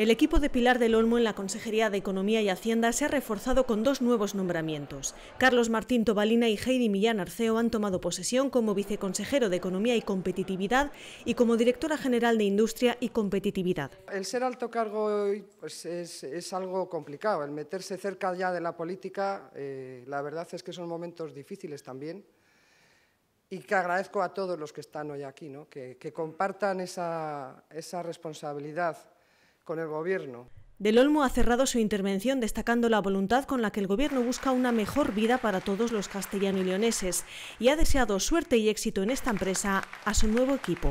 El equipo de Pilar del Olmo en la Consejería de Economía y Hacienda se ha reforzado con dos nuevos nombramientos. Carlos Martín Tobalina y Heidi Millán Arceo han tomado posesión como viceconsejero de Economía y Competitividad y como directora general de Industria y Competitividad. El ser alto cargo pues, es, algo complicado, el meterse cerca ya de la política, eh, la verdad es que son momentos difíciles también y que agradezco a todos los que están hoy aquí, que, que compartan esa, esa responsabilidad del Olmo ha cerrado su intervención destacando la voluntad con la que el Gobierno busca una mejor vida para todos los castellano y leoneses y ha deseado suerte y éxito en esta empresa a su nuevo equipo.